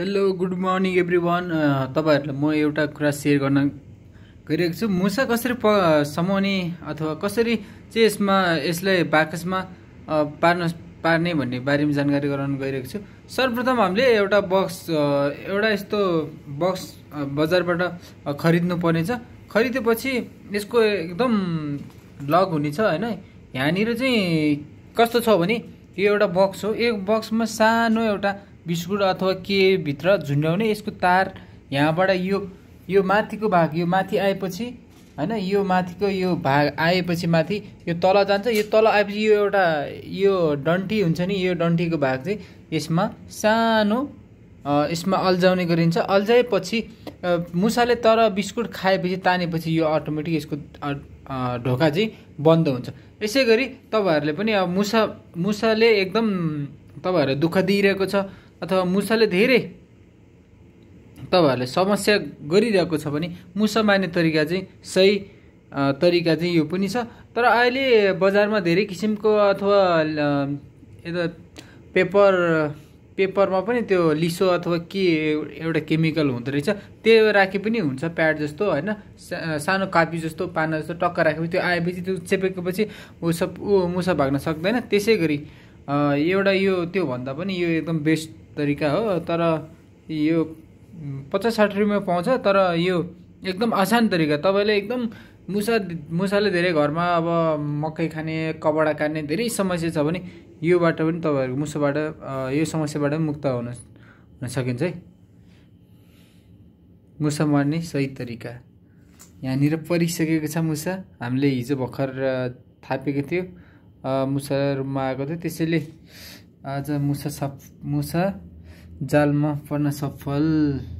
hello good morning everyone तपाईँहरूलाई म एउटा कुरा सेयर गर्न गइरहेको छु मुसा कसरी प समाउने अथवा कसरी चाहिँ यसमा यसलाई बाकसमा पार्न पार्ने भन्ने बारेमा जानकारी गराउन गइरहेको छु सर्वप्रथम हामीले एउटा बक्स एउटा यस्तो बक्स बजारबाट खरिद्नु पर्नेछ खरिदेपछि यसको एकदम लग हुनेछ होइन यहाँनिर चाहिँ कस्तो छ भने यो एउटा बक्स हो यो बक्समा सानो एउटा बिस्कुट अथवा के भित्र झुन्ड्याउने यसको तार यहाँबाट यो यो माथिको भाग यो माथि आएपछि होइन यो माथिको यो भाग आएपछि माथि यो तल जान्छ यो तल आएपछि यो एउटा यो डन्ठी हुन्छ नि यो डन्टीको भाग चाहिँ यसमा सानो यसमा अल्झाउने गरिन्छ अल्झाएपछि मुसाले तर बिस्कुट खाएपछि तानेपछि यो अटोमेटिक यसको ढोका चाहिँ बन्द हुन्छ यसै गरी तपाईँहरूले पनि अब मुसा मुसाले एकदम तपाईँहरूलाई दुःख दिइरहेको छ अथवा मुसाले धेरै तपाईँहरूले समस्या गरिरहेको छ भने मुसा मार्ने तरिका चाहिँ सही तरिका चाहिँ यो पनि छ तर अहिले बजारमा धेरै किसिमको अथवा यता पेपर पेपरमा पनि त्यो लिसो अथवा के एउटा केमिकल हुँदो रहेछ त्यो राखे पनि हुन्छ प्याड जस्तो होइन सानो कापी जस्तो पाना जस्तो टक्क राखेपछि त्यो आएपछि त्यो चेपेकोपछि ऊ सब ऊ मुसा भाग्न सक्दैन त्यसै गरी एउटा यो त्योभन्दा पनि यो एकदम बेस्ट तरिका हो तर यो पचास साठी रुपियाँमा पाउँछ तर यो एकदम आसान तरिका तपाईँले एकदम मुसा मुसाले धेरै घरमा अब मकै खाने कपडा काट्ने धेरै समस्या छ भने योबाट पनि तपाईँहरूको मुसाबाट यो समस्याबाट पनि मुक्त हुन हुन सकिन्छ है मुसा मार्ने सही तरिका यहाँनिर परिसकेको छ मुसा हामीले हिजो भर्खर थापेको थियो मुसा रुममा आएको थियो त्यसैले आज मुसा सफ मुसा जालमा पर्न सफल